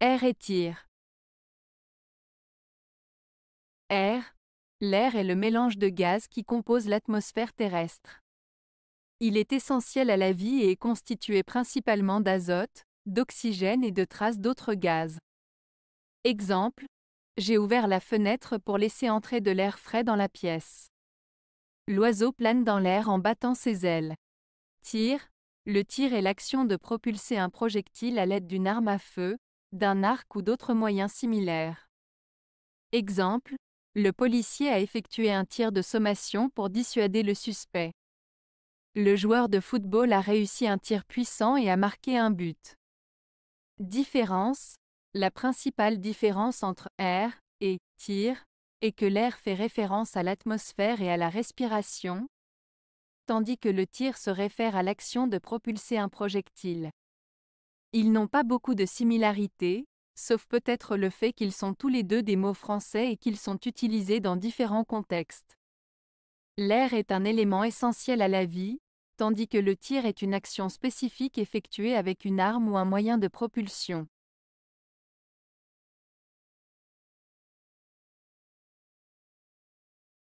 Air et tir. Air. L'air est le mélange de gaz qui compose l'atmosphère terrestre. Il est essentiel à la vie et est constitué principalement d'azote, d'oxygène et de traces d'autres gaz. Exemple. J'ai ouvert la fenêtre pour laisser entrer de l'air frais dans la pièce. L'oiseau plane dans l'air en battant ses ailes. Tir. Le tir est l'action de propulser un projectile à l'aide d'une arme à feu, d'un arc ou d'autres moyens similaires. Exemple, le policier a effectué un tir de sommation pour dissuader le suspect. Le joueur de football a réussi un tir puissant et a marqué un but. Différence La principale différence entre air et tir est que l'air fait référence à l'atmosphère et à la respiration, tandis que le tir se réfère à l'action de propulser un projectile. Ils n'ont pas beaucoup de similarités, sauf peut-être le fait qu'ils sont tous les deux des mots français et qu'ils sont utilisés dans différents contextes. L'air est un élément essentiel à la vie, tandis que le tir est une action spécifique effectuée avec une arme ou un moyen de propulsion.